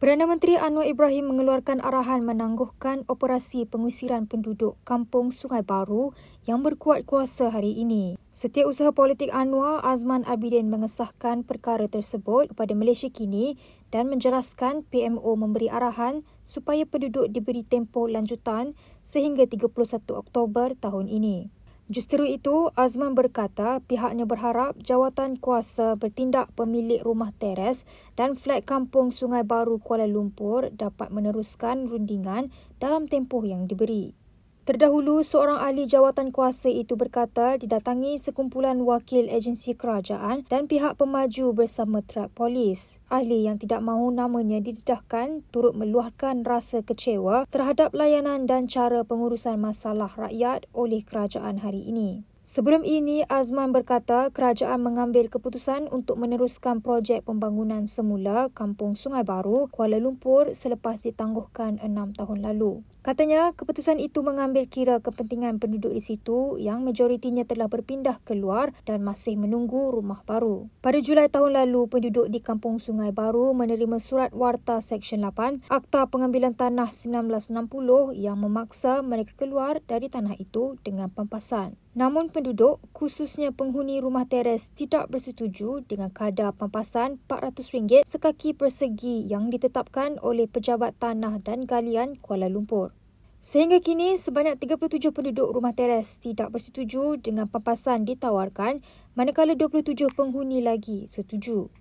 Perdana Menteri Anwar Ibrahim mengeluarkan arahan menangguhkan operasi pengusiran penduduk Kampung Sungai Baru yang berkuat kuasa hari ini. Setiap usaha politik Anwar Azman Abidin mengesahkan perkara tersebut kepada Malaysia Kini dan menjelaskan PMO memberi arahan supaya penduduk diberi tempoh lanjutan sehingga 31 Oktober tahun ini. Justeru itu, Azman berkata pihaknya berharap jawatan kuasa bertindak pemilik rumah teres dan flat kampung Sungai Baru Kuala Lumpur dapat meneruskan rundingan dalam tempoh yang diberi. Terdahulu, seorang ahli jawatan kuasa itu berkata didatangi sekumpulan wakil agensi kerajaan dan pihak pemaju bersama trak polis. Ahli yang tidak mahu namanya didedahkan turut meluahkan rasa kecewa terhadap layanan dan cara pengurusan masalah rakyat oleh kerajaan hari ini. Sebelum ini, Azman berkata kerajaan mengambil keputusan untuk meneruskan projek pembangunan semula Kampung Sungai Baru, Kuala Lumpur selepas ditangguhkan enam tahun lalu. Katanya, keputusan itu mengambil kira kepentingan penduduk di situ yang majoritinya telah berpindah keluar dan masih menunggu rumah baru. Pada Julai tahun lalu, penduduk di Kampung Sungai Baru menerima surat warta Seksyen 8 Akta Pengambilan Tanah 1960 yang memaksa mereka keluar dari tanah itu dengan pampasan. Namun penduduk, khususnya penghuni rumah teres tidak bersetuju dengan kadar pampasan RM400 sekaki persegi yang ditetapkan oleh Pejabat Tanah dan Galian Kuala Lumpur. Sehingga kini, sebanyak 37 penduduk rumah teres tidak bersetuju dengan pampasan ditawarkan, manakala 27 penghuni lagi setuju.